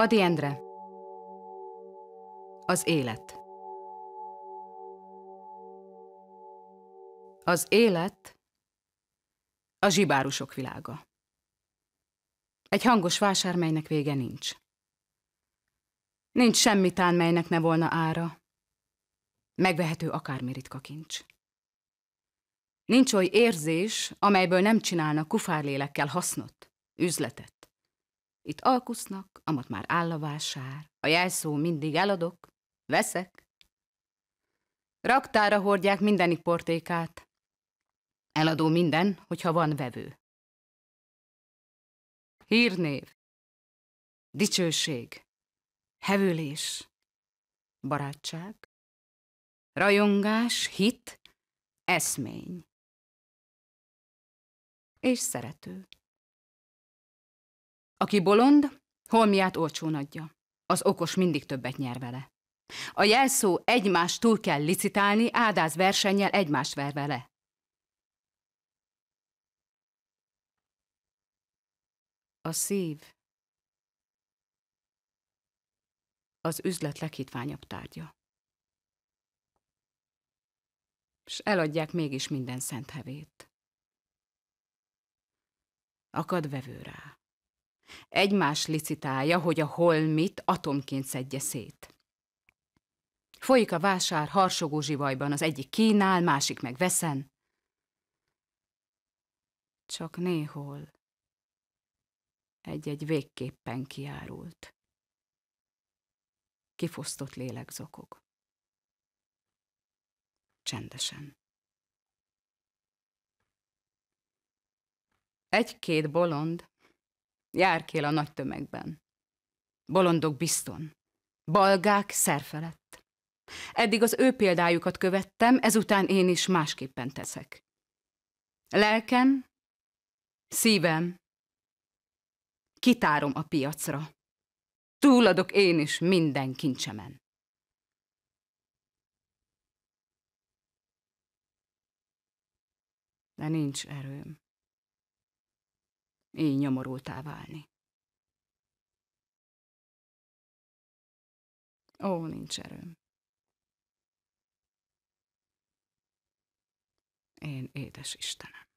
Adi Endre Az élet Az élet a zsibárusok világa. Egy hangos vásár, melynek vége nincs. Nincs semmi tán, melynek ne volna ára. Megvehető akármi ritka kincs. Nincs oly érzés, amelyből nem csinálna kufárlélekkel hasznot, üzletet. Itt alkusznak, amat már áll a vásár. A jelszó mindig eladok, veszek. Raktára hordják mindenik portékát. Eladó minden, hogyha van vevő. Hírnév, dicsőség, hevülés, barátság, rajongás, hit, eszmény és szerető. Aki bolond, holmiát olcsón adja. Az okos mindig többet nyer vele. A jelszó egymást túl kell licitálni, ádáz versennyel egymást ver vele. A szív az üzlet leghitványabb tárgya. És eladják mégis minden szent hevét. Akad vevő rá. Egymás licitálja, hogy a hol mit atomként szedje szét. Folyik a vásár harsogó zsivajban, az egyik kínál, másik meg veszen. Csak néhol egy-egy végképpen kiárult. Kifosztott lélek Csendesen. Egy-két bolond Járkél a nagy tömegben. Bolondok bizton. Balgák szerfelett. Eddig az ő példájukat követtem, ezután én is másképpen teszek. Lelkem, szívem, kitárom a piacra. Túladok én is minden kincsemen. De nincs erőm így nyomorultá válni. Ó, nincs erőm. Én édes Istenem.